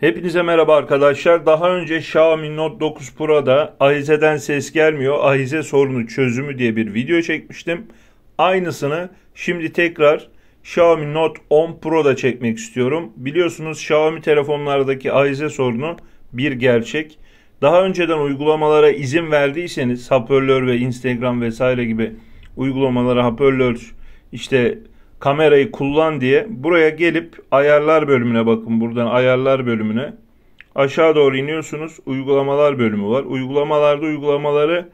Hepinize merhaba arkadaşlar. Daha önce Xiaomi Note 9 Pro'da ahizeden ses gelmiyor, ahize sorunu çözümü diye bir video çekmiştim. Aynısını şimdi tekrar Xiaomi Note 10 Pro'da çekmek istiyorum. Biliyorsunuz Xiaomi telefonlardaki ahize sorunu bir gerçek. Daha önceden uygulamalara izin verdiyseniz hoparlör ve Instagram vesaire gibi uygulamalara hoparlör işte kamerayı kullan diye buraya gelip ayarlar bölümüne bakın. Buradan ayarlar bölümüne. Aşağı doğru iniyorsunuz. Uygulamalar bölümü var. Uygulamalarda uygulamaları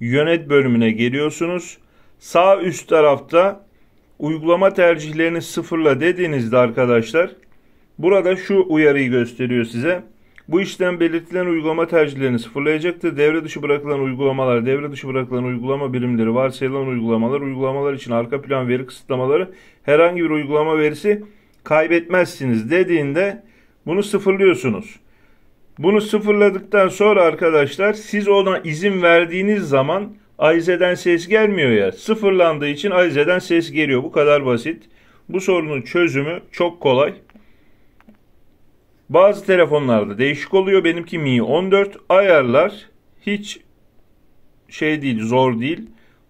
yönet bölümüne geliyorsunuz. Sağ üst tarafta uygulama tercihlerini sıfırla dediğinizde arkadaşlar burada şu uyarıyı gösteriyor size. Bu işlem belirtilen uygulama tercihlerini sıfırlayacaktır. Devre dışı bırakılan uygulamalar, devre dışı bırakılan uygulama birimleri, varsayılan uygulamalar, uygulamalar için arka plan veri kısıtlamaları, herhangi bir uygulama verisi kaybetmezsiniz dediğinde bunu sıfırlıyorsunuz. Bunu sıfırladıktan sonra arkadaşlar siz ona izin verdiğiniz zaman Ayze'den ses gelmiyor ya. Sıfırlandığı için Ayze'den ses geliyor. Bu kadar basit. Bu sorunun çözümü çok kolay. Bazı telefonlarda değişik oluyor. Benimki Mi 14 ayarlar hiç şey değil, zor değil.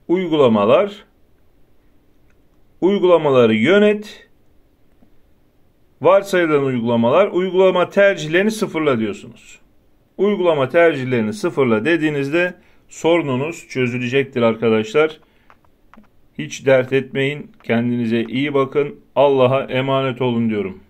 Uygulamalar uygulamaları yönet. Varsayılan uygulamalar uygulama tercihlerini sıfırla diyorsunuz. Uygulama tercihlerini sıfırla dediğinizde sorununuz çözülecektir arkadaşlar. Hiç dert etmeyin. Kendinize iyi bakın. Allah'a emanet olun diyorum.